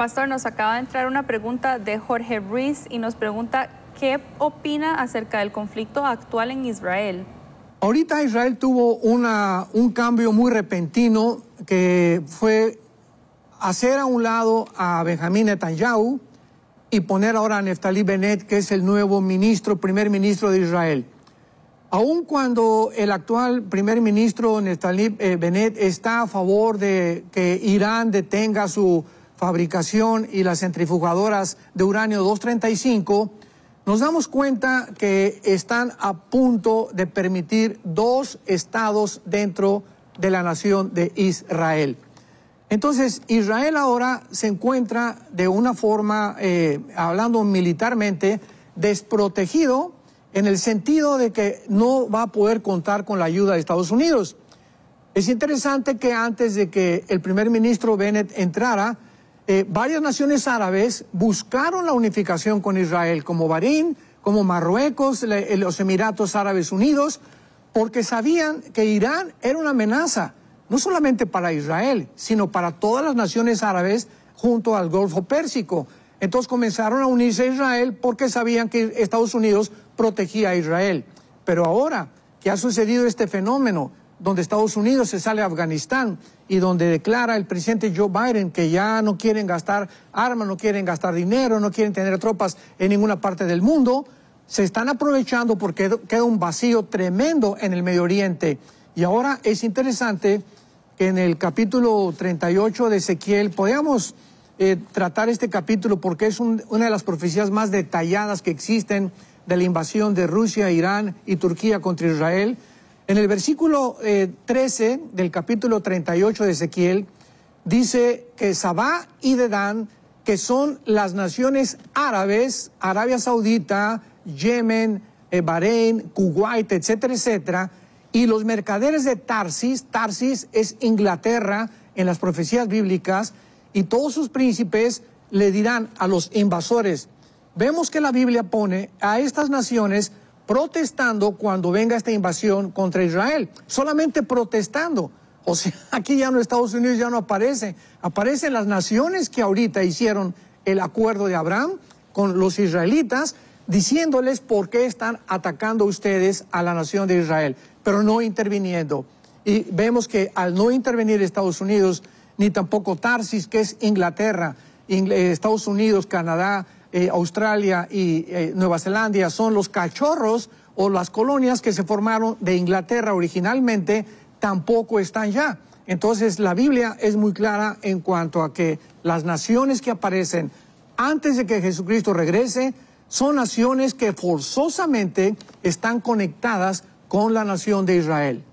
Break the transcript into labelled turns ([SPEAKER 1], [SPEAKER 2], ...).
[SPEAKER 1] Pastor, nos acaba de entrar una pregunta de Jorge Ruiz y nos pregunta, ¿qué opina acerca del conflicto actual en Israel? Ahorita Israel tuvo una, un cambio muy repentino que fue hacer a un lado a Benjamín Netanyahu y poner ahora a Neftali Bennett, que es el nuevo ministro, primer ministro de Israel. Aun cuando el actual primer ministro Neftali eh, Bennett está a favor de que Irán detenga su fabricación y las centrifugadoras de uranio 235, nos damos cuenta que están a punto de permitir dos estados dentro de la nación de Israel. Entonces, Israel ahora se encuentra de una forma, eh, hablando militarmente, desprotegido en el sentido de que no va a poder contar con la ayuda de Estados Unidos. Es interesante que antes de que el primer ministro Bennett entrara, eh, varias naciones árabes buscaron la unificación con Israel, como Bahrein, como Marruecos, eh, los Emiratos Árabes Unidos, porque sabían que Irán era una amenaza, no solamente para Israel, sino para todas las naciones árabes junto al Golfo Pérsico. Entonces comenzaron a unirse a Israel porque sabían que Estados Unidos protegía a Israel. Pero ahora que ha sucedido este fenómeno donde Estados Unidos se sale a Afganistán y donde declara el presidente Joe Biden que ya no quieren gastar armas, no quieren gastar dinero, no quieren tener tropas en ninguna parte del mundo, se están aprovechando porque queda un vacío tremendo en el Medio Oriente. Y ahora es interesante que en el capítulo 38 de Ezequiel podamos eh, tratar este capítulo porque es una de las profecías más detalladas que existen de la invasión de Rusia, Irán y Turquía contra Israel en el versículo 13 eh, del capítulo 38 de Ezequiel, dice que Sabá y Dedán, que son las naciones árabes, Arabia Saudita, Yemen, eh, Bahrein, Kuwait, etcétera, etcétera, y los mercaderes de Tarsis, Tarsis es Inglaterra en las profecías bíblicas, y todos sus príncipes le dirán a los invasores, vemos que la Biblia pone a estas naciones protestando cuando venga esta invasión contra Israel, solamente protestando. O sea, aquí ya no Estados Unidos ya no aparece, aparecen las naciones que ahorita hicieron el acuerdo de Abraham con los israelitas, diciéndoles por qué están atacando ustedes a la nación de Israel, pero no interviniendo. Y vemos que al no intervenir Estados Unidos, ni tampoco Tarsis, que es Inglaterra, Estados Unidos, Canadá, eh, Australia y eh, Nueva Zelanda son los cachorros o las colonias que se formaron de Inglaterra originalmente, tampoco están ya. Entonces la Biblia es muy clara en cuanto a que las naciones que aparecen antes de que Jesucristo regrese son naciones que forzosamente están conectadas con la nación de Israel.